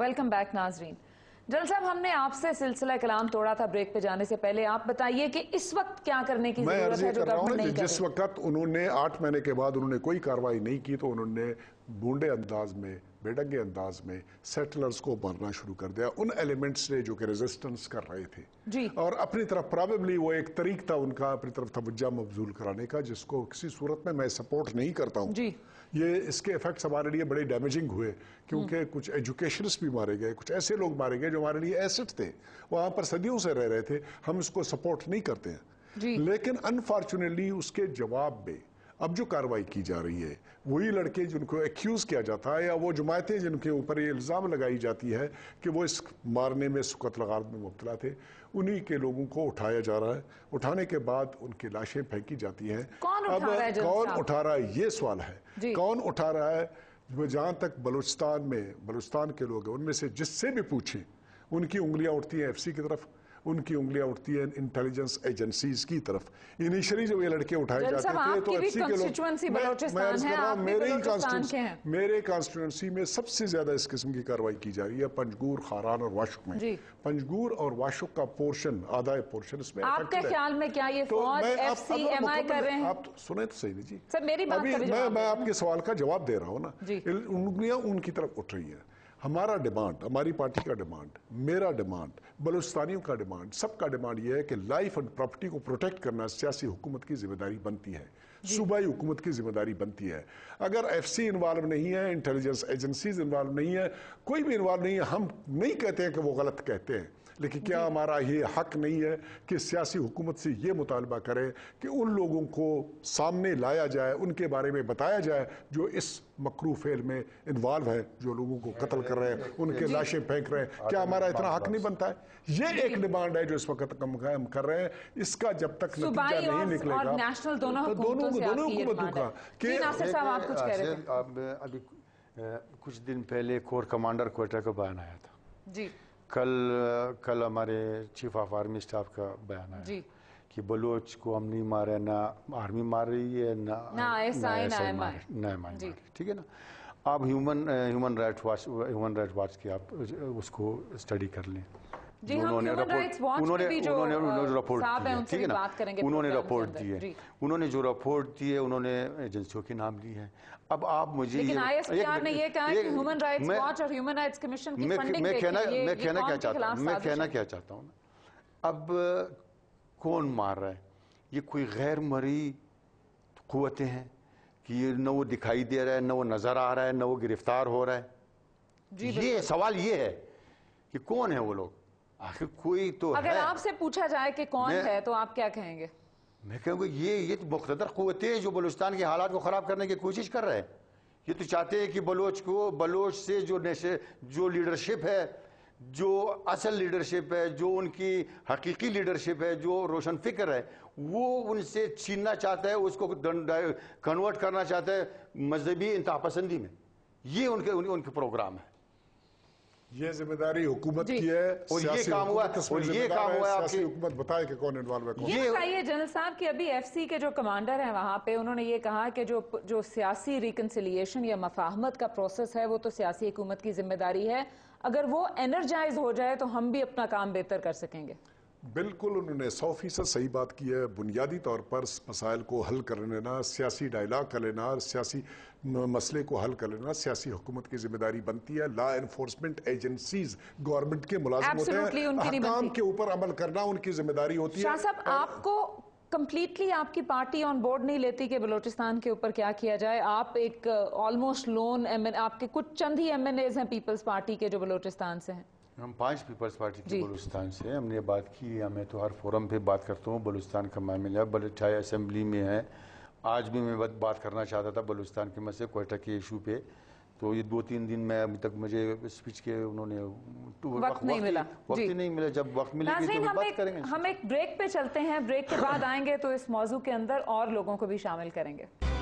Welcome back नाजरीन जल साहब हमने आपसे सिलसिला कलाम तोड़ा था ब्रेक पे जाने से पहले आप बताइए कि इस वक्त क्या करने की जरूरत है जो नहीं जिस वक्त उन्होंने आठ महीने के बाद उन्होंने कोई कार्रवाई नहीं की तो उन्होंने बूढ़े अंदाज में बेडंगे अंदाज में सेटलर्स को मारना शुरू कर दिया उन एलिमेंट्स ने जो कि रेजिस्टेंस कर रहे थे जी। और अपनी तरफ प्रॉबेबली वो एक तरीक था उनका अपनी तरफ तवज्जा मबजूल कराने का जिसको किसी सूरत में मैं सपोर्ट नहीं करता हूँ ये इसके इफेक्ट्स हमारे लिए बड़े डैमेजिंग हुए क्योंकि हम्म। कुछ एजुकेशन भी मारे गए कुछ ऐसे लोग मारे गए जो हमारे लिए एसेट थे वहाँ पर सदियों से रह रहे थे हम इसको सपोर्ट नहीं करते हैं लेकिन अनफॉर्चुनेटली उसके जवाब में अब जो कार्रवाई की जा रही है वही लड़के जिनको एक्यूज किया जाता है या वो जमायतें जिनके ऊपर ये इल्ज़ाम लगाई जाती है कि वो इस मारने में सुकत लगात में मुबतला थे उन्हीं के लोगों को उठाया जा रहा है उठाने के बाद उनकी लाशें फेंकी जाती हैं अब कौन उठा रहा है ये सवाल है कौन उठा रहा है जहाँ तक बलूचिस्तान में बलूचिस्तान के लोग हैं उनमें से जिससे भी पूछें उनकी उंगलियाँ उठती हैं एफ सी की तरफ उनकी उंगलियां उठती है इंटेलिजेंस एजेंसीज की तरफ इनिशियली जब ये लड़के उठाए जाते थे तो एससी के लोग मेरे ही मेरे कॉन्स्टिट्यूंसी में सबसे ज्यादा इस किस्म की कार्रवाई की जा रही है पंजगूर खारान और वाशुक में पंजगूर और वाशुक का पोर्शन आधा पोर्शन इसमें आपके ख्याल में क्या ये तो फौज एफसीएमआई तो कर रहे हैं आप तो सुने तो सही जी सर मेरी बात मैं आपके सवाल का जवाब दे रहा हूँ ना उंगलियां उनकी तरफ उठ रही है हमारा डिमांड हमारी पार्टी का डिमांड मेरा डिमांड बलुस्तानियों का डिमांड सबका डिमांड यह है कि लाइफ एंड प्रॉपर्टी को प्रोटेक्ट करना सियासी हुकूमत की जिम्मेदारी बनती है सूबाई हुकूमत की जिम्मेदारी बनती है अगर एफ सी इन्वॉल्व नहीं है इंटेलिजेंस एजेंसीज इन्वॉल्व नहीं है कोई भी इन्वॉल्व नहीं है हम नहीं कहते हैं कि वो गलत कहते हैं लेकिन क्या हमारा ये हक नहीं है कि सियासी हुकूमत से ये मुतालबा करें कि उन लोगों को सामने लाया जाए उनके बारे में बताया जाए जो इस मकरू फेल में इन्वॉल्व है जो लोगों को कत्ल कर रहे हैं उनके लाशें फेंक रहे हैं क्या हमारा इतना हक नहीं बनता है ये एक डिमांड है जो इस वक्त कम कर रहे हैं इसका जब तक नतीजा नहीं निकलेगा दोनों तो दोनों हुकूमतों का कि कुछ अभी कुछ दिन पहले कोर कमांडर कोटा का बयान आया था जी कल कल हमारे चीफ ऑफ आर्मी स्टाफ का बयान है जी कि बलोच को हम नहीं मारे ना आर्मी मार रही है ना ना एसआई ना ना ठीक है ना आप human human right watch human right watch की आप उसको स्टडी कर लें उन्होंने रिपोर्ट उन्होंने उन्होंने रिपोर्ट ठीक है ना तो उन्होंने रिपोर्ट दी है उन्होंने जो रिपोर्ट दी है उन्होंने एजेंसियों के नाम लिए हैं अब आप मुझे ये ह्यूमन राइट्स और ह्यूमन राइट्स कमीशन की फंडिंग मैं कहना मैं कहना क्या चाहता हूँ मैं कहना क्या चाहता हूँ अब कौन मार रहा है ये कोई गैर मरी कुतें हैं कि ये न वो दिखाई दे रहा है न वो नजर आ रहा है न वो गिरफ्तार हो रहा है ये सवाल ये है कि कौन है वो लोग आखिर कोई तो अगर आपसे पूछा जाए कि कौन है तो आप क्या कहेंगे मैं कहूँगा ये ये तो मुख्तर क़वतें जो बलूचिस्तान के हालात को ख़राब करने की कोशिश कर रहे हैं ये तो चाहते हैं कि बलोच को बलोच से जो नेशे जो लीडरशिप है जो असल लीडरशिप है जो उनकी हकीकी लीडरशिप है जो रोशन फिक्र है वो उनसे छीनना चाहता है उसको कन्वर्ट करना चाहता है मजहबी इंतहा पसंदी में ये उनके उनके प्रोग्राम है ये जिम्मेदारी हुकूमत की है और ये काम हुआ और ये काम हुआ आपकी हुकूमत बताए कि कौन इन्वॉल्व है ये बताइए जनरल साहब कि अभी एफसी के जो कमांडर हैं वहां पे उन्होंने ये कहा कि जो जो सियासी रिकनसिलियेशन या मफाहमत का प्रोसेस है वो तो सियासी हुकूमत की जिम्मेदारी है अगर वो एनर्जाइज हो जाए तो हम भी अपना काम बेहतर कर सकेंगे बिल्कुल उन्होंने सौ फीसद सही बात की है बुनियादी तौर पर मसाइल को हल कर लेना सियासी डायलाग कर लेना और सियासी मसले को हल कर लेना सियासी हुकूमत की जिम्मेदारी बनती है लॉ एनफोर्समेंट एजेंसीज गवर्नमेंट के मुलाजिम होते हैं काम के ऊपर अमल करना उनकी जिम्मेदारी होती है साहब आपको कम्प्लीटली आपकी पार्टी ऑन बोर्ड नहीं लेती कि बलोचिस्तान के ऊपर क्या किया जाए आप एक ऑलमोस्ट लोन एम आपके कुछ चंद ही एम एन एज हैं पीपल्स पार्टी के जो बलोचिस्तान से हैं हम पांच पीपल्स पार्टी के बलुस्तान से हमने बात की या मैं तो हर फोरम पे बात करता हूँ बलुस्तान का मामला बल चाहे असम्बली में है आज भी मैं बात करना चाहता था बलुस्तान के मसले कोयटा के इशू पे तो ये दो तीन दिन में अभी तक मुझे स्पीच के उन्होंने तो वक्त, नहीं मिला वक्त ही नहीं मिला जब वक्त मिला तो हम एक, हम एक ब्रेक पे चलते हैं ब्रेक के बाद आएंगे तो इस मौजू के अंदर और लोगों को भी शामिल करेंगे